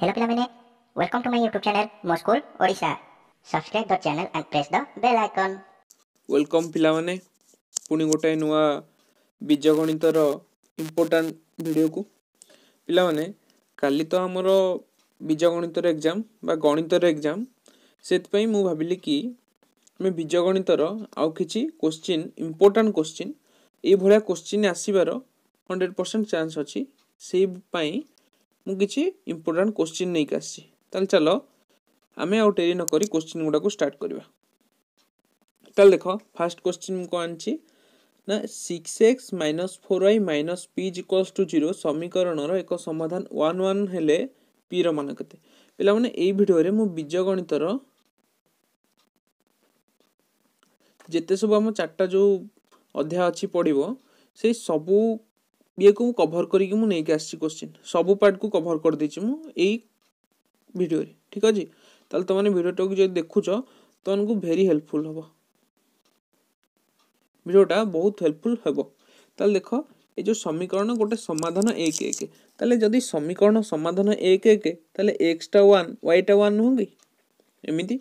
Hello Pilamine, welcome to my YouTube channel Moscool Odisha. Subscribe the channel and press the bell icon. Welcome Pilamine. ପୁଣି ଗୋଟାଏ ନୂଆ ବୀଜଗଣିତର important ଭିଡ଼ିଓକୁ ପିଲାମାନେ କାଲି ତ ଆମର ବୀଜଗଣିତର ଏକ୍ଜାମ୍ ବା ଗଣିତର ଏକ୍ଜାମ୍ ସେଥିପାଇଁ ମୁଁ ଭାବିଲି କି ଆମେ ବୀଜଗଣିତର ଆଉ କିଛି କୋଶ୍ଚିନ୍ ଇମ୍ପୋର୍ଟାଣ୍ଟ କୋଶ୍ଚିନ୍ ଏଇଭଳିଆ କୋଶ୍ଚିନ୍ ଆସିବାର ହଣ୍ଡ୍ରେଡ଼ ପରସେଣ୍ଟ ଚାନ୍ସ ଅଛି ସେଇ ପାଇଁ ମୁଁ କିଛି ଇମ୍ପୋର୍ଟାଣ୍ଟ କୋଶ୍ଚିନ୍ ନେଇକି ଆସିଛି ତାହେଲେ ଚାଲ ଆମେ ଆଉ ଡେରି ନକରି କୋଶ୍ଚିନ୍ ଗୁଡ଼ାକୁ ଷ୍ଟାର୍ଟ କରିବା ତାହେଲେ ଦେଖ ଫାର୍ଷ୍ଟ କୋଶ୍ଚିନ୍ ମୁଁ କ'ଣ ଆଣିଛି ନା six x minus four y minus p equals to zero ସମୀକରଣର ଏକ ସମାଧାନ ୱାନ୍ ୱାନ୍ ହେଲେ ପିର ମାନ କେତେ ପିଲାମାନେ ଏଇ ଭିଡ଼ିଓରେ ମୁଁ ବୀଜଗଣିତର ଯେତେ ସବୁ ଆମ ଚାରିଟା ଯେଉଁ ଅଧ୍ୟାୟ ଅଛି ପଡ଼ିବ ସେଇ ସବୁ ଇଏକୁ ମୁଁ କଭର କରିକି ମୁଁ ନେଇକି ଆସିଛି କୋଶ୍ଚିନ୍ ସବୁ ପାର୍ଟକୁ କଭର କରିଦେଇଛି ମୁଁ ଏଇ ଭିଡ଼ିଓରେ ଠିକ୍ ଅଛି ତାହେଲେ ତୁମମାନେ ଭିଡ଼ିଓଟାକୁ ଯଦି ଦେଖୁଛ ତୁମକୁ ଭେରି ହେଲ୍ପଫୁଲ୍ ହେବ ଭିଡ଼ିଓଟା ବହୁତ ହେଲ୍ପଫୁଲ୍ ହେବ ତାହେଲେ ଦେଖ ଏ ଯେଉଁ ସମୀକରଣ ଗୋଟେ ସମାଧାନ ଏକ ଏକ ତାହେଲେ ଯଦି ସମୀକରଣ ସମାଧାନ ଏକ ଏକ ତାହେଲେ ଏକ୍ସଟା ୱାନ୍ ୱାଇଟା ୱାନ୍ ନୁହଁ କି ଏମିତି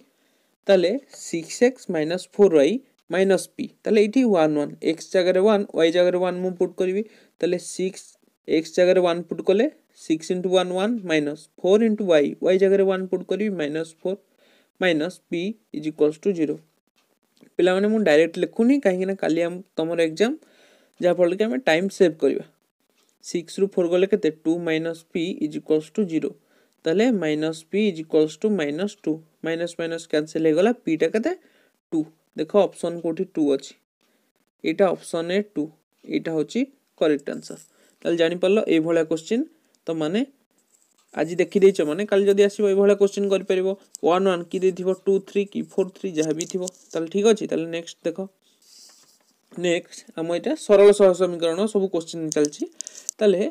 ତାହେଲେ six x minus four y minus p তাহলে এটি ওয়ান ওয়ান এক্স জায়গায় ওয়ান ওয়াই জায়গায় ওয়ান মু পুট করবি তাহলে সিক্স এক্স জায়গায় ওয়ান পুট কলে six into one one minus four into y y জায়গায় ওয়ান পুট করবি minus four minus p is equals to zero ପିଲାମାନେ ମୁଁ ଡାଇରେକ୍ଟ ଲେଖୁନି କାହିଁକିନା କାଲି ଆମ ତୁମର ଏକ୍ଜାମ୍ ଯାହାଫଳରେ କି ଆମେ ଟାଇମ୍ ସେଭ୍ କରିବା ସିକ୍ସରୁ ଫୋର୍ ଗଲେ କେତେ two minus p is equals to zero ତାହେଲେ minus p is equals to minus two minus minus cancel ହେଇଗଲା ପିଟା କେତେ ଟୁ ଦେଖ ଅପସନ୍ କେଉଁଠି ଟୁ ଅଛି ଏଇଟା ଅପସନ୍ ଏ ଟୁ ଏଇଟା ହେଉଛି କରେକ୍ଟ ଆନ୍ସର୍ ତାହେଲେ ଜାଣିପାରିଲ ଏଇଭଳିଆ କୋଶ୍ଚିନ୍ ତମମାନେ ଆଜି ଦେଖିଦେଇଛ ମାନେ କାଲି ଯଦି ଆସିବ ଏଇଭଳିଆ କୋଶ୍ଚିନ୍ କରିପାରିବ ୱାନ୍ ୱାନ୍ କି ଦେଇଥିବ ଟୁ ଥ୍ରୀ କି ଫୋର୍ ଥ୍ରୀ ଯାହା ବି ଥିବ ତାହେଲେ ଠିକ୍ ଅଛି ତାହେଲେ ନେକ୍ସଟ ଦେଖ ନେକ୍ସଟ ଆମ ଏଇଟା ସରଳ ସହ ସମୀକରଣ ସବୁ କୋଶ୍ଚିନ୍ ଚାଲିଛି ତାହେଲେ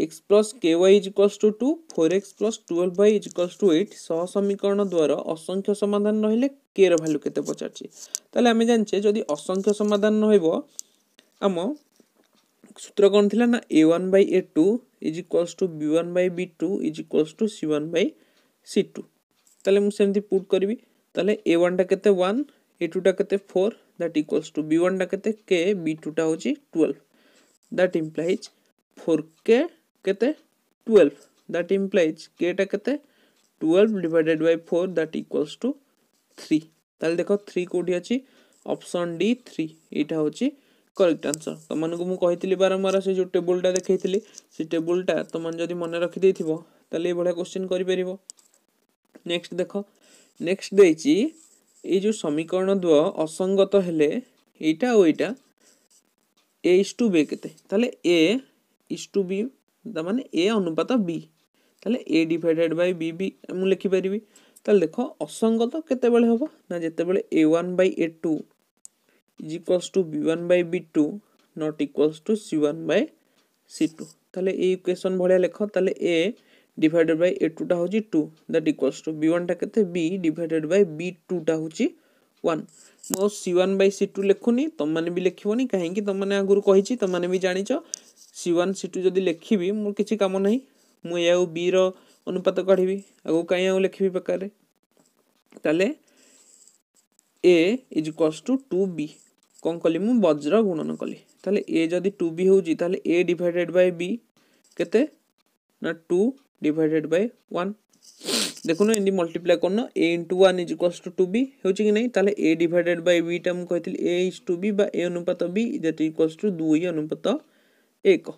x plus ky is equals to 2 4x plus 12y is equals to 8 সহ সমীকরণ দ্বারা অসংখ্য সমাধান রহিলে k র ভ্যালু কেতে পচারছি তাহলে আমি জানছে যদি অসংখ্য সমাধান রহিব আম সূত্র কোন থিলা না a1 by a2 is equals to b1 by b2 is equals to c1 by c2 তাহলে মু সেমতি পুট করিবি তাহলে a1 টা কেতে 1 a2 টা কেতে 4 that equals to b1 টা কেতে k b2 টা হচ্ছে 12 that implies 4k केते 12 दैट इंप्लाइज केटा केते 12 divided by 4 that equals to 3 ताल देखो 3 कोठी अछि ऑप्शन डी 3 एटा होची करेक्ट आंसर त मनकु मु कहितली बारंबार से जो टेबलटा देखैतली से टेबलटा त मन जदी मन रखि देथिबो ताल ए बडा क्वेश्चन करि परिबो नेक्स्ट देखो नेक्स्ट देछि ए जो समीकरण द्व असंगत हेले एटा ओइटा ए इज टू बी केते ताले ए इज टू बी তার মানে এ অনুপাত বি তাহলে a divided by b b ମୁଁ ଲେଖିପାରିବି ତାହେଲେ ଦେଖ ଅସଙ୍ଗତ କେତେବେଳେ ହେବ ନା ଯେତେବେଳେ a one by a two is equals to b one by b two not equals to c one by c two ତାହେଲେ ଏ ଇକ୍ୱେସନ୍ ଭଳିଆ ଲେଖ ତାହେଲେ ଏ ডিভাইডেড বাই এ টুটা হচ্ছে two that equals to b ওয়ানটা কেতে b divided by b টুটা হচ্ছে ওয়ান মো c one by c two লেখুনি তোমাকে বি লেখবনি কাহি তোমাকে আগুর কী তোমাকে বি জাঁচ ସି ୱାନ୍ ସି ଟୁ ଯଦି ଲେଖିବି ମୋର କିଛି କାମ ନାହିଁ ମୁଁ ଏହାକୁ ବିର ଅନୁପାତ କାଢ଼ିବି ଆଗକୁ କାହିଁ ଆଉ ଲେଖିବି ବେକାରରେ ତାହେଲେ a is equals to two b କ'ଣ କଲି ମୁଁ ବଜ୍ର ଗୁଣନ କଲି ତାହେଲେ ଏ ଯଦି ଟୁ ବି ହେଉଛି ତାହେଲେ ଏ ଡିଭାଇଡେଡ଼ ବାଇ ବି କେତେ ନା ଟୁ ଡିଭାଇଡେଡ଼ ବାଇ ୱାନ୍ দেখুন এমনি মল্টিপ্লাই করুন a into one is equals to two b হচ্ছে কি না তাহলে এ ডিভাইডেড বাই বিটা মু কে এ ইজ টু বি বা এ অনুপাত বি যেটা ইকোয়াস টু দুই অনুপাত ଏକ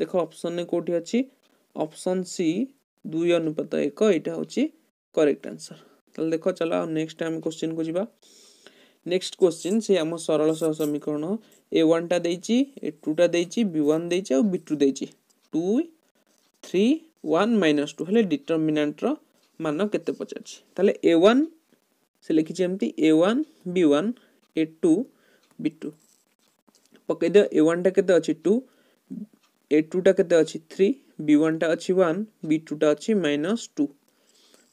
ଦେଖ ଅପସନ୍ରେ କେଉଁଠି ଅଛି ଅପସନ୍ ସି ଦୁଇ ଅନୁପାତ ଏକ ଏଇଟା ହେଉଛି କରେକ୍ଟ ଆନ୍ସର୍ ତାହେଲେ ଦେଖ ଚାଲ ଆଉ ନେକ୍ସଟ ଆମେ କୋଶ୍ଚିନ୍କୁ ଯିବା ନେକ୍ସଟ କୋଶ୍ଚିନ୍ ସେ ଆମ ସରଳ ସହ ସମୀକରଣ ଏ ୱାନ୍ଟା ଦେଇଛି ଏ ଟୁଟା ଦେଇଛି ବି ୱାନ୍ ଦେଇଛି ଆଉ ବି ଟୁ ଦେଇଛି two three one minus two হলে ডিটরমিনাটর মান কেতে পচারছি তাহলে এ ওয়ান সে লিখিছি এমতি a one b one a two b two পকাই দিও এ ওয়ানটা কেতে অছি টু ଏ ଟୁଟା କେତେ ଅଛି ଥ୍ରୀ ବି ୱାନ୍ଟା ଅଛି ୱାନ୍ ବି ଟୁଟା ଅଛି ମାଇନସ୍ ଟୁ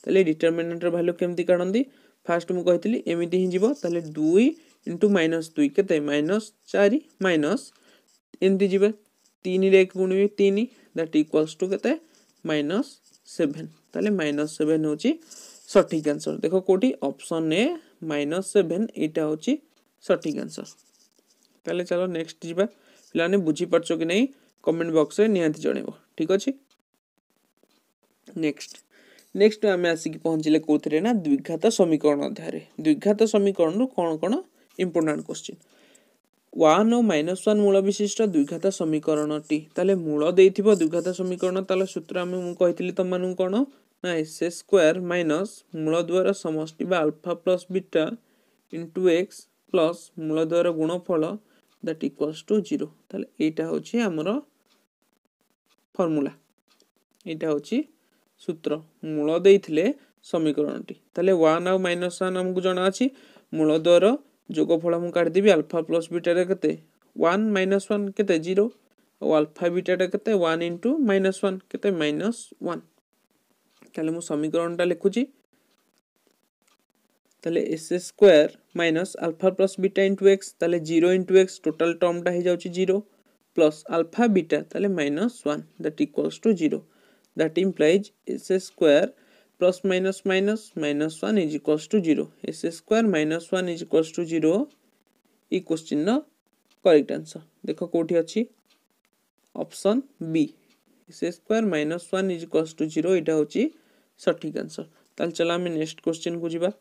ତାହେଲେ ଡିଟରମିନାଣ୍ଟର ଭାଲ୍ୟୁ କେମିତି କାଢ଼ନ୍ତି ଫାଷ୍ଟ ମୁଁ କହିଥିଲି ଏମିତି ହିଁ ଯିବ ତାହେଲେ ଦୁଇ ଇଣ୍ଟୁ ମାଇନସ୍ ଦୁଇ କେତେ ମାଇନସ୍ ଚାରି ମାଇନସ୍ ଏମିତି ଯିବେ ତିନିରେ ଏକ ଗୁଣିବେ ତିନି ଦ୍ୟାଟ୍ ଇକ୍ୱାଲ୍ସ ଟୁ କେତେ ମାଇନସ୍ ସେଭେନ୍ ତାହେଲେ ମାଇନସ୍ ସେଭେନ୍ ହେଉଛି ସଠିକ୍ ଆନ୍ସର୍ ଦେଖ କେଉଁଠି ଅପସନ୍ ଏ ମାଇନସ୍ ସେଭେନ୍ ଏଇଟା ହେଉଛି ସଠିକ୍ ଆନ୍ସର୍ ତାହେଲେ ଚାଲ ନେକ୍ସଟ ଯିବା ପିଲାମାନେ ବୁଝିପାରୁଛ କି ନାହିଁ କମେଣ୍ଟ ବକ୍ସରେ ନିହାତି ଜଣେଇବ ଠିକ୍ ଅଛି ନେକ୍ସଟ ନେକ୍ସଟ ଆମେ ଆସିକି ପହଞ୍ଚିଲେ କେଉଁଥିରେ ନା ଦ୍ୱିଘାତ ସମୀକରଣ ଅଧ୍ୟାୟରେ ଦ୍ୱିଘାତ ସମୀକରଣରୁ କ'ଣ କ'ଣ ଇମ୍ପୋର୍ଟାଣ୍ଟ କ୍ୱେଶ୍ଚିନ୍ ୱାନ୍ ଓ ମାଇନସ୍ ୱାନ୍ ମୂଳ ବିଶିଷ୍ଟ ଦ୍ୱିଘାତ ସମୀକରଣଟି ତାହେଲେ ମୂଳ ଦେଇଥିବ ଦ୍ୱିଘାତ ସମୀକରଣ ତାହେଲେ ସୂତ୍ର ଆମେ ମୁଁ କହିଥିଲି ତମମାନଙ୍କୁ କ'ଣ ନା ଏସ୍ ଏସ୍ ସ୍କୋୟାର୍ ମାଇନସ୍ ମୂଳ ଦ୍ୱାରା ସମଷ୍ଟି ବା alpha plus beta into x plus ମୂଳ ଦ୍ୱାରା ଗୁଣଫଳ ଦ୍ୟାଟ୍ ଇକ୍ୱାଲ୍ସ ଟୁ ଜିରୋ ତାହେଲେ ଏଇଟା ହେଉଛି ଆମର ଫର୍ମୁଲା ଏଇଟା ହେଉଛି ସୂତ୍ର ମୂଳ ଦେଇଥିଲେ ସମୀକରଣଟି ତାହେଲେ ୱାନ୍ ଆଉ ମାଇନସ୍ ୱାନ୍ ଆମକୁ ଜଣା ଅଛି ମୂଳ ଦ୍ୱାର ଯୋଗଫଳ ମୁଁ କାଢ଼ିଦେବି ଆଲଫା ପ୍ଲସ୍ ବିଟାରେ କେତେ ୱାନ୍ ମାଇନସ୍ ୱାନ୍ କେତେ ଜିରୋ ଆଉ ଆଲଫା ବିଟାଟା କେତେ ୱାନ୍ ଇଣ୍ଟୁ ମାଇନସ୍ ୱାନ୍ କେତେ ମାଇନସ୍ ୱାନ୍ ତାହେଲେ ମୁଁ ସମୀକରଣଟା ଲେଖୁଛି ତାହେଲେ s s square minus alpha plus beta into x ତାହେଲେ ଜିରୋ ଇଣ୍ଟୁ ଏକ୍ସ ଟୋଟାଲ୍ ଟର୍ମଟା ହେଇଯାଉଛି ଜିରୋ plus alpha beta তাহলে minus 1 that equals to 0 that implies s square plus minus minus minus 1 is equals to 0 s square minus 1 is equals to 0 equals চিহ্ন correct answer দেখো কোটি আছে option b s square minus 1 is equals to 0 এটা হচ্ছে সঠিক answer তাহলে চলো আমি নেক্সট কোশ্চেন কু যা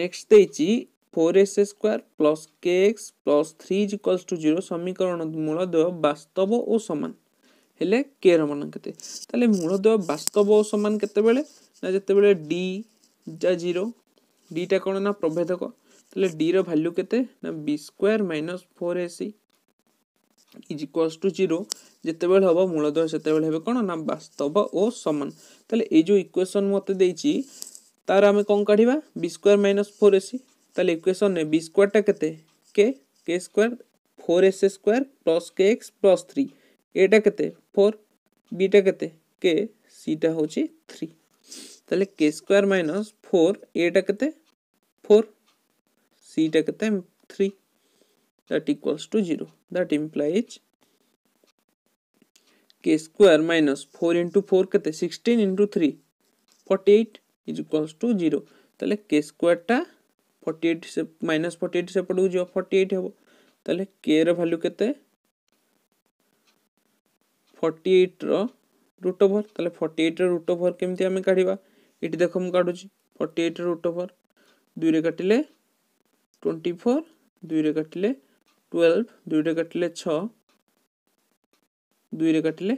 নেক্সট দেইছি four x square plus k x plus three is equals to zero সমীকরণ মূলদ্বয় বাস্তব ও সমান ହେଲେ କେର ମାନ କେତେ ତାହେଲେ ମୂଳଦୟ ବାସ୍ତବ ସମାନ କେତେବେଳେ ନା ଯେତେବେଳେ ଡି ଟା ଜିରୋ ଡିଟା କ'ଣ ନା ପ୍ରଭେଦକ ତାହେଲେ ଡିର ଭାଲ୍ୟୁ କେତେ ନା b square minus four ac is equals to zero ଯେତେବେଳେ ହେବ ମୂଳଦୟ ସେତେବେଳେ ହେବ କ'ଣ ନା ବାସ୍ତବ ଓ ସମାନ ତାହେଲେ ଏଇ ଯେଉଁ ଇକ୍ୱେସନ୍ ମୋତେ ଦେଇଛି ତାର ଆମେ କ'ଣ କାଢ଼ିବା b square minus four ac तेल इक्वेशन बी स्कोर टा के के k square four s square plus k x plus three एटा के फोर बीटा के सीटा हो थ्री तेल के स्क्वयर माइनस फोर एटा के फोर सीटा k three that equals to zero that implies k square minus four into four k sixteen into three forty eight is equals to zero k स्क्वयरटा forty eight से minus forty eight सेपटू जो forty eight हम ताल k value k forty एट्र root over ताल forty एट्र root over केमती आम काढ़ा ये देख मुझे काढ़ुची फोर्टी एट्र रुट ओभर दुईरे काटिले ट्वेंटी फोर दुईरे काटिले ट्वेल्व दुई काटिले छ दुई काटिले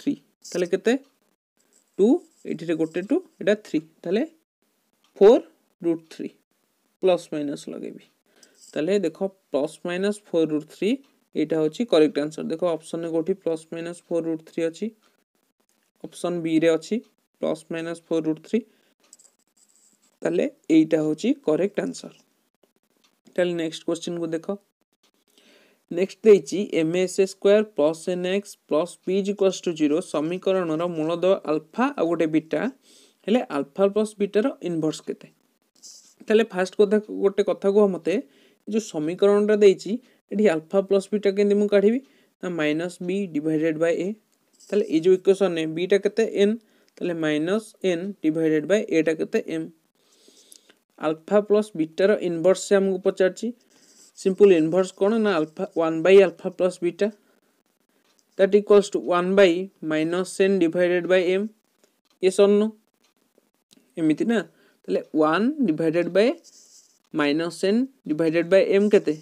थ्री ताल के टू ये गोटे टू यहाँ थ्री तेल four root three plus minus লগাইবি তাহলে দেখ plus minus four root three এইটা হচ্ছে করেক্ট আনসর দেখ অপসন কোটি plus minus four root three অছি অপসন বি রে অছি plus minus four root three তাহলে এইটা হচ্ছে করেক্ট আনসর তাহলে নেক্সট কোশ্চিন কু দেখ নেক্সট দেইছি m s a square plus n x plus p is equals to zero সমীকরণর মূলদ আলফা ଆଉ ଗୋଟେ ବିଟା ହେଲେ ଆଲଫା ପ୍ଲସ୍ ବିଟାର ଇନଭର୍ସ କେତେ ତାହେଲେ ଫାର୍ଷ୍ଟ କଥା ଗୋଟେ କଥା କୁହ ମୋତେ ଯେଉଁ ସମୀକରଣଟା ଦେଇଛି ଏଠି ଆଲଫା ପ୍ଲସ୍ ବିଟା କେମିତି ମୁଁ କାଢ଼ିବି ନା minus b divided by a ତାହେଲେ ଏଇ ଯେଉଁ ଇକ୍ୱେସନ୍ରେ ବିଟା କେତେ ଏନ୍ ତାହେଲେ ମାଇନସ୍ ଏନ୍ ଡିଭାଇଡ଼େଡ଼୍ ବାଇ ଏଟା କେତେ ଏମ୍ ଆଲଫା ପ୍ଲସ୍ ବିଟାର ଇନଭର୍ସ ସେ ଆମକୁ ପଚାରିଛି ସିମ୍ପଲ୍ ଇନଭର୍ସ କ'ଣ ନା alpha one by alpha plus beta that equals to one by minus n divided by m s ଅନ୍ନ ଏମିତି ନା ᱛᱟᱦᱞᱮ ᱳᱣᱟᱱ ᱰᱤᱵᱷᱟᱭᱰᱮᱰ minus n divided by m केते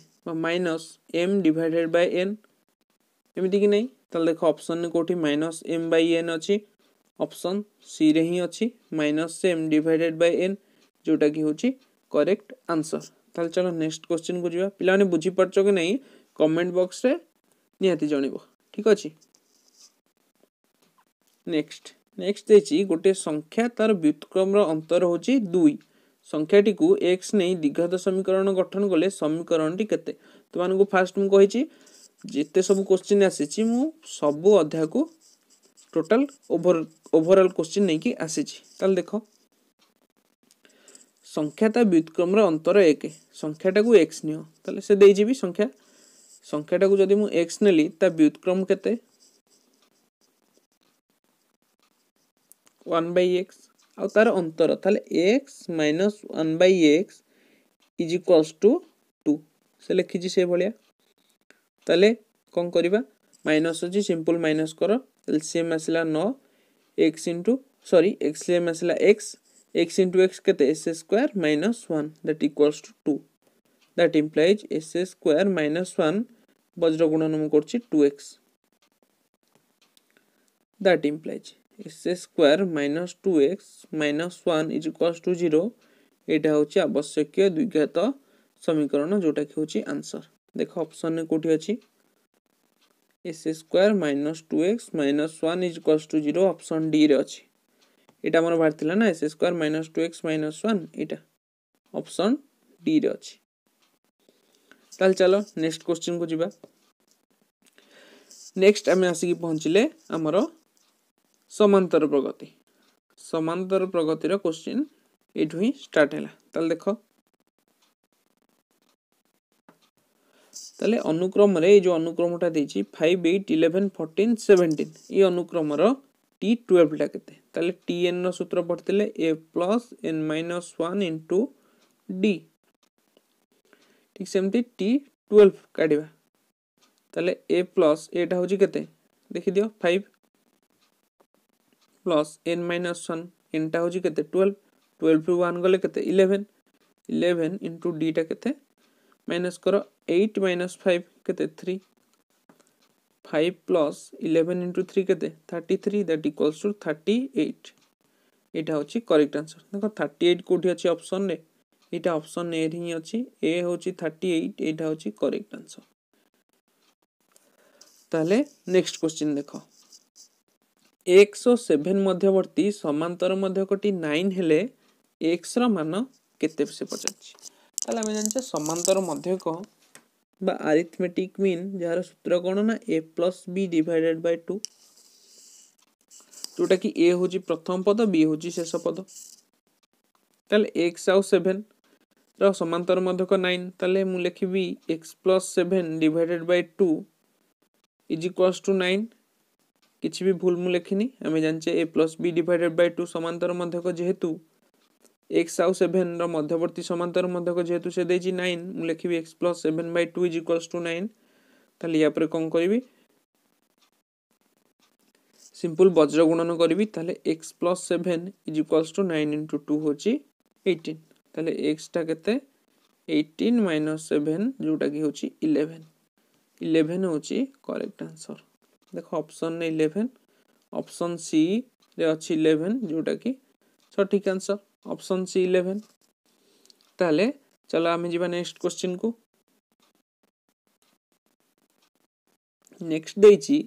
minus m divided by n एमती कि नहीं देख अपसन कौटी माइनस एम बै एन अच्छी अपसन सी रे ही अच्छी minus m divided by n जोटा कि हूँ करेक्ट आंसर तेल चलो नेक्स्ट क्वेश्चन को जी पे बुझीपार कि नहीं कमेंट बक्स रे निहाती जन ठीक अच्छे नेक्स्ट নেক্সট দেইছি গোটিয়ে সংখ্যা তার ব্যুৎক্রমর অন্তর হচ্ছে দুই সংখ্যাটিକୁ এক্স নেই দ্বিঘাত সমীকরণ গঠন কলে সমীকরণটি কেতে তোমাকে ফার্স্ট মু কইছি যেতে সব কোশ্চিন আসিছি মু সব অধ্যায়কু টোটাল ওভার ওভারঅল কোশ্চিন নেইকি আসিছি তাহলে দেখো সংখ্যা তা ব্যুৎক্রমর অন্তর এক সংখ্যাটাকু এক্স নিও তাহলে সে দেইছি বি সংখ্যা সংখ্যাটাকু যদি মু এক্স নেলি তা ব্যুৎক্রম কেতে ওয়ান বাই এক্স ଆଉ ତାର ଅନ୍ତର ତାହେଲେ x minus one by x is equals to two ସେ ଲେଖିଛି ସେଭଳିଆ ତାହେଲେ କ'ଣ କରିବା ମାଇନସ୍ ଅଛି ସିମ୍ପଲ୍ ମାଇନସ୍ କର ଏଲ୍ସିଏମ୍ ଆସିଲା ନଅ ଏକ୍ସ ଇଣ୍ଟୁ ସରି ଏକ୍ସସିଏମ୍ ଆସିଲା ଏକ୍ସ ଏକ୍ସ ଇଣ୍ଟୁ ଏକ୍ସ କେତେ s a square minus one that equals to two that implies s a square minus one ବଜ୍ର ଗୁଣନ ମୁଁ କରୁଛି two x that implies square minus two x minus one is equals to zero এটা হচ্ছে আবশ্যকীয় দ্বিঘাত সমীকরণ ଯେଉଁଟାକି ହେଉଛି ଆନ୍ସର୍ ଦେଖ ଅପସନ୍ରେ କେଉଁଠି ଅଛି s square minus two x minus one is equals to zero option ଡିରେ ଅଛି ଏଇଟା ଆମର ବାହାରିଥିଲା ନା s square minus two x minus one ଏଇଟା ଅପସନ୍ ଡିରେ ଅଛି ତାହେଲେ ଚାଲ ନେକ୍ସଟ କୋଶ୍ଚିନ୍କୁ ଯିବା ନେକ୍ସଟ ଆମେ ଆସିକି ପହଞ୍ଚିଲେ ଆମର ସମାନ୍ତର ପ୍ରଗତି ସମାନ୍ତର ପ୍ରଗତିର କୋଶ୍ଚିନ୍ ଏଇଠୁ ହିଁ ଷ୍ଟାର୍ଟ ହେଲା ତାହେଲେ ଦେଖ ତାହେଲେ ଅନୁକ୍ରମରେ ଏଇ ଯେଉଁ ଅନୁକ୍ରମଟା ଦେଇଛି five eight eleven fourteen seventeen ଏଇ ଅନୁକ୍ରମର ଟି ଟୁଏଲ୍ଭଟା କେତେ ତାହେଲେ ଟି ଏନ୍ର ସୂତ୍ର ପଢ଼ିଥିଲେ a plus n minus one into d ଠିକ୍ ସେମିତି ଟି ଟୁଏଲ୍ଭ କାଢ଼ିବା ତାହେଲେ ଏ ପ୍ଲସ୍ ଏଇଟା ହେଉଛି କେତେ ଦେଖିଦିଅ five plus n minus one n टा हूँ के टुवेल्व टुवेल्व रू वन गले के इलेवेन इलेवेन इंटु डीटा के माइनस कर eight minus five k three five plus eleven into three k thirty three that equals to thirty eight यहाँ हूँ करेक्ट आंसर देख थर्टी एट कौटी अच्छे अप्सन यहाँ अप्सन ए हि अच्छी ए हूँ थर्टी एट यहाँ हूँ करेक्ट आंसर तेल नेक्स्ट क्वेश्चन देखो এক্স ও সেভেন মধ্যবর্তী সমান্তর মধ্যকটি নাইন হলে এক্সর মান কেতে সে পচারছি তাহলে আমি জানছে সমান্তর মধ্যক বা আরিথমেটিক মিন যার সূত্র কোণ না a plus b divided by two ଯେଉଁଟା କି ଏ ହେଉଛି ପ୍ରଥମ ପଦ ବି ହେଉଛି ଶେଷ ପଦ ତାହେଲେ ଏକ୍ସ ଆଉ ସେଭେନ୍ର ସମାନ୍ତର ମଧ୍ୟକ ନାଇନ୍ ତାହେଲେ ମୁଁ ଲେଖିବି x plus seven divided by two is equals to nine କିଛି ବି ଭୁଲ ମୁଁ ଲେଖିନି ଆମେ ଜାଣିଛେ a plus b divided by two ସମାନ୍ତର ମଧ୍ୟକ ଯେହେତୁ ଏକ୍ସ ଆଉ ସେଭେନ୍ର ମଧ୍ୟବର୍ତ୍ତୀ ସମାନ୍ତର ମଧ୍ୟକ ଯେହେତୁ ସେ ଦେଇଛି ନାଇନ୍ ମୁଁ ଲେଖିବି x plus seven by two is equals to nine ତାହେଲେ ୟା ପରେ କ'ଣ କରିବି ସିମ୍ପଲ୍ ବଜ୍ର ଗୁଣନ କରିବି ତାହେଲେ x plus seven is equals to nine into two ହେଉଛି ଏଇଟିନ୍ ତାହେଲେ ଏକ୍ସଟା କେତେ ଏଇଟିନ୍ ମାଇନସ୍ ସେଭେନ୍ ଯେଉଁଟାକି ହେଉଛି ଇଲେଭେନ୍ ଇଲେଭେନ୍ ହେଉଛି କରେକ୍ଟ ଆନ୍ସର୍ ଦେଖ ଅପସନ୍ ଇଲେଭେନ୍ ଅପସନ୍ ସିରେ ଅଛି ଇଲେଭେନ୍ ଯେଉଁଟାକି ସଠିକ୍ ଆନ୍ସର୍ ଅପସନ୍ ସି ଇଲେଭେନ୍ ତାହେଲେ ଚାଲ ଆମେ ଯିବା ନେକ୍ସଟ କ୍ୱେଶ୍ଚିନ୍କୁ ନେକ୍ସଟ ଦେଇଛି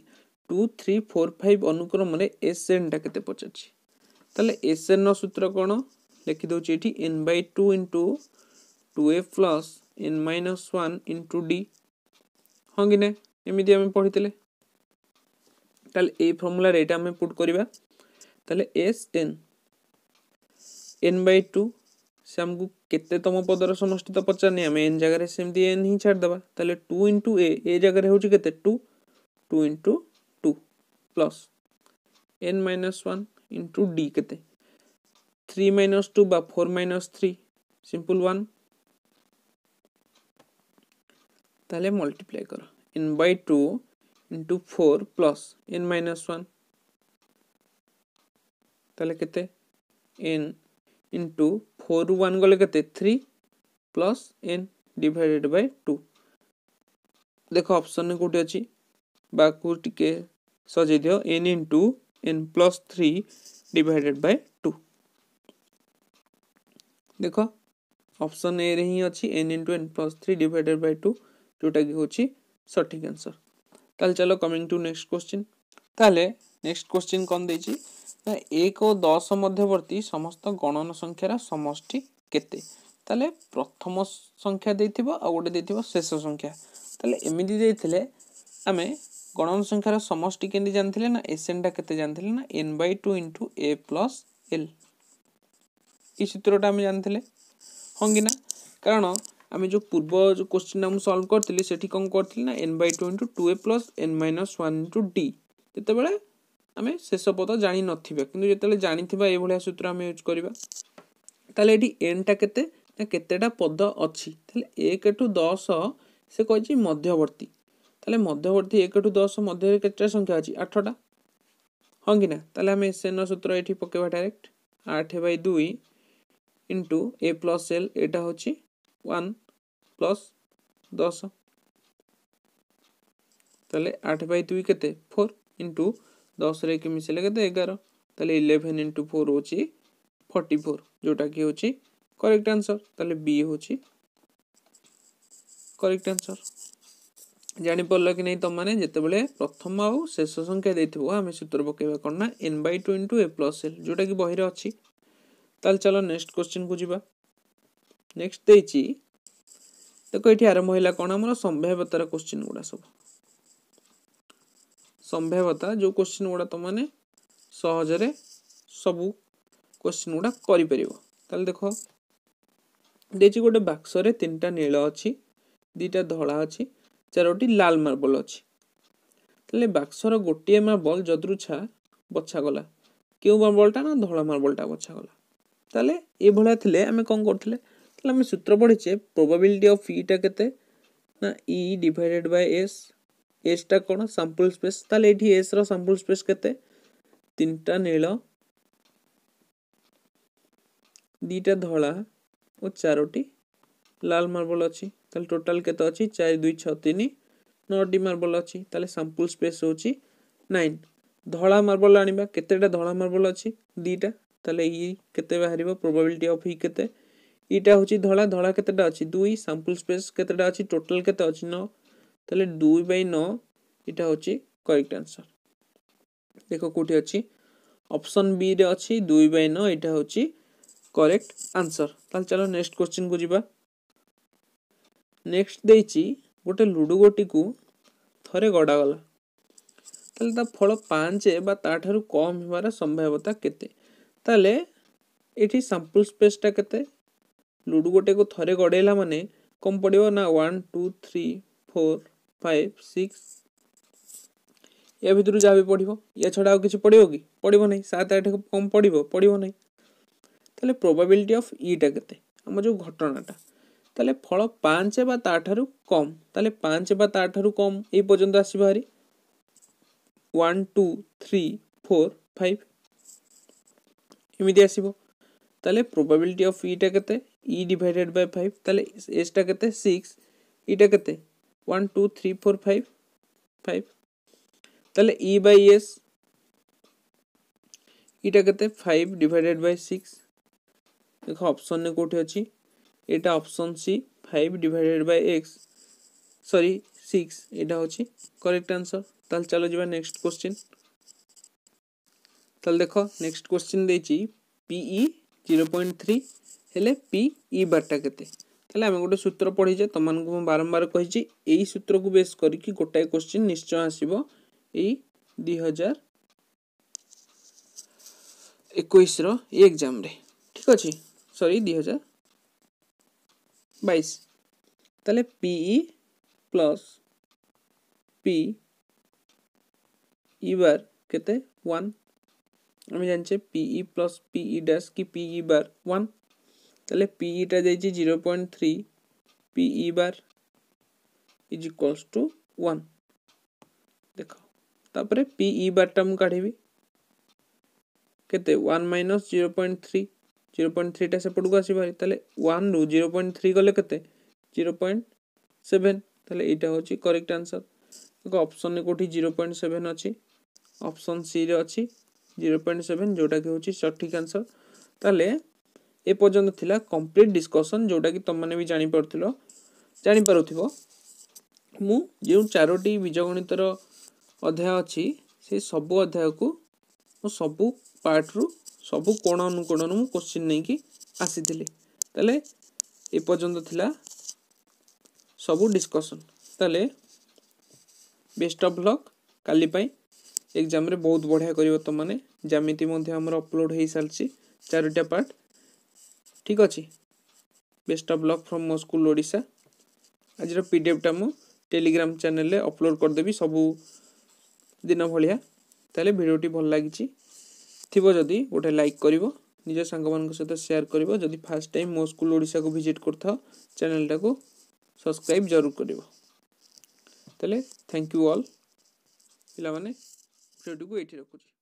ଟୁ ଥ୍ରୀ ଫୋର୍ ଫାଇଭ୍ ଅନୁକ୍ରମରେ ଏସ୍ଏନ୍ଟା କେତେ ପଚାରିଛି ତାହେଲେ ଏସ୍ଏନ୍ର ସୂତ୍ର କ'ଣ ଲେଖିଦେଉଛି ଏଠି n by two into two a plus n minus one into d ହଁ କି ନା ଏମିତି ଆମେ ପଢ଼ିଥିଲେ তাহলে এই ফর্মুলার এটা আমি পুট করা তাহলে s n n by two সে আমি কেততম পদর সমষ্টি তো পচারনি আমি এন জায়গায় সেমতি এন হি ছাড়িদেবা তাহলে টু ইন্টু এ এ জায়গায় হচ্ছে কেতে two two into two plus n minus one into d কেতে থ্রি মাইনস টু বা four minus three simple one তাহলে মল্টিপ্লাই কর n by two into four plus n minus one तेत n into four रु one गले three plus n divided by two देख option कौट अच्छी बाके सजे दि n into n plus three divided by two देख ऑप्शन ए रही अच्छी N into n plus three divided by two जोटा कि हूँ सठिक आंसर ତାହେଲେ ଚାଲ କମିଂ ଟୁ ନେକ୍ସଟ କ୍ୱେଶ୍ଚିନ୍ ତାହେଲେ ନେକ୍ସଟ କ୍ୱେଶ୍ଚିନ୍ କ'ଣ ଦେଇଛି ନା ଏକ ଓ ଦଶ ମଧ୍ୟବର୍ତ୍ତୀ ସମସ୍ତ ଗଣନ ସଂଖ୍ୟାର ସମଷ୍ଟି କେତେ ତାହେଲେ ପ୍ରଥମ ସଂଖ୍ୟା ଦେଇଥିବ ଆଉ ଗୋଟେ ଦେଇଥିବ ଶେଷ ସଂଖ୍ୟା ତାହେଲେ ଏମିତି ଦେଇଥିଲେ ଆମେ ଗଣନ ସଂଖ୍ୟାର ସମଷ୍ଟି କେମିତି ଜାଣିଥିଲେ ନା ଏସ୍ଏନ୍ଟା କେତେ ଜାଣିଥିଲେ ନା n by two into a plus l এই সূত্রটা আমি জানলে হ্যাঁ কি না কারণ আমি ଯେଉଁ ପୂର୍ବ ଯେଉଁ କୋଶ୍ଚିନ୍ ମୁଁ ସଲ୍ଭ କରିଥିଲି ସେଠି କ'ଣ କରିଥିଲି ନା n by two into two a plus n minus one into d ଯେତେବେଳେ ଆମେ ଶେଷ ପଦ ଜାଣିନଥିବା କିନ୍ତୁ ଯେତେବେଳେ ଜାଣିଥିବା ଏଇଭଳିଆ ସୂତ୍ର ଆମେ ୟୁଜ୍ କରିବା ତାହେଲେ ଏଠି ଏନ୍ଟା କେତେ ନା କେତେଟା ପଦ ଅଛି ତାହେଲେ ଏକଠୁ ଦଶ ସେ କହିଛି ମଧ୍ୟବର୍ତ୍ତୀ ତାହେଲେ ମଧ୍ୟବର୍ତ୍ତୀ ଏକଠୁ ଦଶ ମଧ୍ୟରେ କେତେଟା ସଂଖ୍ୟା ଅଛି ଆଠଟା ହଁ କି ନା ତାହେଲେ ଆମେ ସେନ ସୂତ୍ର ଏଠି ପକାଇବା ଡାଇରେକ୍ଟ ଆଠ ବାଇ ଦୁଇ ଇଣ୍ଟୁ ଏ ପ୍ଲସ୍ ଏଲ୍ ଏଇଟା ହେଉଛି ୱାନ୍ প্লস দশ তাহলে আট বাই দুই কেতে ফোর ইন্টু দশরে কি মিশাইলে কেতে এগার তাহলে ইলেভেন ইন্টু ফোর হচ্ছে ফর্টি ফোর যেটা কি হচ্ছে করেক্ট আনসর তাহলে বি হচ্ছে করেক্ট আনসর জাঁপারল কি না তোমাকে মানে, যেতবে প্রথম আও শেষ সংখ্যা দিয়ে আমি সূত্র পকাইবা কম না n by two into a plus l যেটা কি বহিরে অছি তাহলে চলো নেক্সট কোশ্চেন কু যা নেক্সট দিয়েছি ଦେଖ ଏଠି ଆରମ୍ଭ ହେଲା କ'ଣ ଆମର ସମ୍ଭାବ୍ୟତାର କୋଶ୍ଚିନ୍ ଗୁଡ଼ା ସବୁ ସମ୍ଭାବ୍ୟତା ଯେଉଁ କୋଶ୍ଚିନ୍ ଗୁଡ଼ା ତୁମମାନେ ସହଜରେ ସବୁ କୋଶ୍ଚିନ୍ ଗୁଡ଼ା କରିପାରିବ ତାହେଲେ ଦେଖ ଦେଇଛି ଗୋଟେ ବାକ୍ସରେ ତିନିଟା ନୀଳ ଅଛି ଦୁଇଟା ଧଳା ଅଛି ଚାରୋଟି ଲାଲ ମାର୍ବଲ ଅଛି ତାହେଲେ ବାକ୍ସର ଗୋଟିଏ ମାର୍ବଲ ଯଦୃଚ୍ଛା ବଛାଗଲା କେଉଁ ମାର୍ବଲଟା ନା ଧଳା ମାର୍ବଲଟା ବଛାଗଲା ତାହେଲେ ଏଭଳିଆ ଥିଲେ ଆମେ କ'ଣ କରୁଥିଲେ তাহলে আমি সূত্র পড়েছি প্রবাবিলিটি অফ ইটা কেতে না ই ডিভাইডেড বাই এস এসটা কোন স্যাম্পল স্পেস তাহলে এটি এস এসর স্যাম্পল স্পেস কেতে তিনটা নীল দুইটা ধলা ও চারোটি লাল মার্বল অছি তাহলে টোটাল কেতে অছি চারি দুই ছ তিন নটি মার্বল অছি তাহলে স্যাম্পল স্পেস হচ্ছে নাইন ধলা মার্বল আনিবা কেতেটা ধলা মার্বল অছি দুইটা তাহলে ই কেতে বাহারিব প্রবাবিলিটি অফ ই কেতে ଇଟା ହେଉଛି ଧଳା ଧଳା କେତେଟା ଅଛି ଦୁଇ ସାମ୍ପୁଲ୍ ସ୍ପେସ୍ କେତେଟା ଅଛି ଟୋଟାଲ୍ କେତେ ଅଛି ନଅ ତାହେଲେ ଦୁଇ ବାଇ ନଅ ଇଟା ହେଉଛି କରେକ୍ଟ ଆନ୍ସର୍ ଦେଖ କେଉଁଠି ଅଛି ଅପସନ୍ ବିରେ ଅଛି ଦୁଇ ବାଇ ନଅ ଏଇଟା ହେଉଛି କରେକ୍ଟ ଆନ୍ସର୍ ତାହେଲେ ଚାଲ ନେକ୍ସଟ କୋଶ୍ଚିନ୍କୁ ଯିବା ନେକ୍ସଟ ଦେଇଛି ଗୋଟେ ଲୁଡ଼ୁଗୋଟିକୁ ଥରେ ଗଡ଼ାଗଲା ତାହେଲେ ତା ଫଳ ପାଞ୍ଚ ବା ତା'ଠାରୁ କମ୍ ହେବାର ସମ୍ଭାବତା କେତେ ତାହେଲେ ଏଠି ସାମ୍ପୁଲ୍ ସ୍ପେସ୍ଟା କେତେ ଲୁଡ଼ୁ ଗୋଟେକୁ ଥରେ ଗଡ଼େଇଲା ମାନେ କମ୍ ପଡ଼ିବ ନା one two three four five six ୟା ଭିତରୁ ଯାହା ବି ପଡ଼ିବ ୟା ଛଡ଼ା ଆଉ କିଛି ପଡ଼ିବ କି ପଡ଼ିବ ନାହିଁ ସାତ ଆଠକୁ କମ୍ ପଡ଼ିବ ପଡ଼ିବ ନାହିଁ ତାହେଲେ ପ୍ରୋବାବିଲିଟି ଅଫ୍ ଇଟା କେତେ ଆମ ଯେଉଁ ଘଟଣାଟା ତାହେଲେ ଫଳ ପାଞ୍ଚ ବା ତା'ଠାରୁ କମ୍ ତାହେଲେ ପାଞ୍ଚ ବା ତା'ଠାରୁ କମ୍ ଏଇ ପର୍ଯ୍ୟନ୍ତ ଆସିବ ଭାରି one two three four five ଏମିତି ଆସିବ ତାହେଲେ ପ୍ରୋବାବିଲିଟି ଅଫ୍ ଇଟା କେତେ ই ডিভাইডেড বাই ফাইভ তাহলে এসটা কেতে সিক্স ইটা কেতে one two three four five five তাহলে ই বাই এস ইটা কেতে ফাইভ ডিভাইডেড বাই সিক্স দেখ অপশন কোটি অছি এটা option C five divided by x sorry six এটা হচ্ছে করেক্ট আনসর তাহলে চলো যা নেক্সট কোশ্চিন তাহলে দেখো নেক্সট কোশ্চিন দিয়েছি পিই জিরো পয়েন্ট থ্রি ହେଲେ ପି ଇ ବାରଟା କେତେ ତାହେଲେ ଆମେ ଗୋଟେ ସୂତ୍ର ପଢ଼ିଛେ ତୁମମାନଙ୍କୁ ମୁଁ ବାରମ୍ବାର କହିଛି ଏଇ ସୂତ୍ରକୁ ବେସ୍ କରିକି ଗୋଟାଏ କୋଶ୍ଚିନ୍ ନିଶ୍ଚୟ ଆସିବ ଏଇ ଦୁଇ ହଜାର ଏକୋଇଶର ଏଇ ଏକ୍ଜାମ୍ରେ ଠିକ୍ ଅଛି ସରି ଦୁଇ ହଜାର ବାଇଶ ତାହେଲେ ପିଇ ପ୍ଲସ୍ ପି ଇ ବାର କେତେ ୱାନ୍ আমি জানছি পিই প্লাস পিই ড্যাশ কি পিই বার ওয়ান তাহলে পিইটা ଦେଇଛି zero point three p e bar is equals to one দেখ তারপরে পিই বারটা ମୁଁ କାଢ଼ିବି କେତେ one minus zero point three zero point ଥ୍ରୀଟା ସେପଟକୁ ଆସିପାରି ତାହେଲେ ୱାନ୍ରୁ ଜିରୋ ପଏଣ୍ଟ ଥ୍ରୀ ଗଲେ କେତେ ଜିରୋ ପଏଣ୍ଟ ସେଭେନ୍ ତାହେଲେ ଏଇଟା ହେଉଛି କରେକ୍ଟ ଆନ୍ସର୍ ଏକ ଅପସନ୍ରେ କେଉଁଠି ଜିରୋ ପଏଣ୍ଟ ସେଭେନ୍ ଅଛି ଅପସନ୍ ସିରେ ଅଛି ଜିରୋ ପଏଣ୍ଟ ସେଭେନ୍ ଯେଉଁଟାକି ହେଉଛି ସଠିକ୍ ଆନ୍ସର୍ ତାହେଲେ ଏ ପର୍ଯ୍ୟନ୍ତ ଥିଲା କମ୍ପ୍ଲିଟ୍ ଡିସ୍କସନ୍ ଯେଉଁଟାକି ତୁମମାନେ ବି ଜାଣିପାରୁଥିଲ ଜାଣିପାରୁଥିବ ମୁଁ ଯେଉଁ ଚାରୋଟି ବୀଜଗଣିତର ଅଧ୍ୟାୟ ଅଛି ସେ ସବୁ ଅଧ୍ୟାୟକୁ ମୁଁ ସବୁ ପାର୍ଟରୁ ସବୁ କୋଣ ଅନୁକୋଣରୁ ମୁଁ କୋଶ୍ଚିନ୍ ନେଇକି ଆସିଥିଲି ତାହେଲେ ଏ ପର୍ଯ୍ୟନ୍ତ ଥିଲା ସବୁ ଡିସ୍କସନ୍ ତାହେଲେ ବେଷ୍ଟ ଅଫ୍ ଲକ୍ କାଲି ପାଇଁ ଏକ୍ଜାମ୍ରେ ବହୁତ ବଢ଼ିଆ କରିବ ତୁମମାନେ ଜ୍ୟାମିତି ମଧ୍ୟ ଆମର ଅପଲୋଡ଼ ହୋଇସାରିଛି ଚାରିଟା ପାର୍ଟ ঠিক ଅଛି best of luck from Mo school Odisha ଆଜିର ପି ଡି ଏଫ୍ଟା ମୁଁ ଟେଲିଗ୍ରାମ ଚ୍ୟାନେଲରେ ଅପଲୋଡ଼ କରିଦେବି ସବୁ ଦିନ ଭଳିଆ ତାହେଲେ ଭିଡ଼ିଓଟି ଭଲ ଲାଗିଛି ଥିବ ଯଦି ଗୋଟେ ଲାଇକ୍ କରିବ ନିଜ ସାଙ୍ଗମାନଙ୍କ ସହିତ ସେୟାର କରିବ ଯଦି ଫାର୍ଷ୍ଟ ଟାଇମ୍ ମୋ ସ୍କୁଲ ଓଡ଼ିଶାକୁ ଭିଜିଟ୍ କରୁଥାଅ ଚ୍ୟାନେଲଟାକୁ ସବସ୍କ୍ରାଇବ୍ ଜରୁର କରିବ ତାହେଲେ ଥ୍ୟାଙ୍କ ୟୁ ଅଲ୍ ପିଲାମାନେ ଭିଡ଼ିଓଟିକୁ ଏଇଠି ରଖୁଛି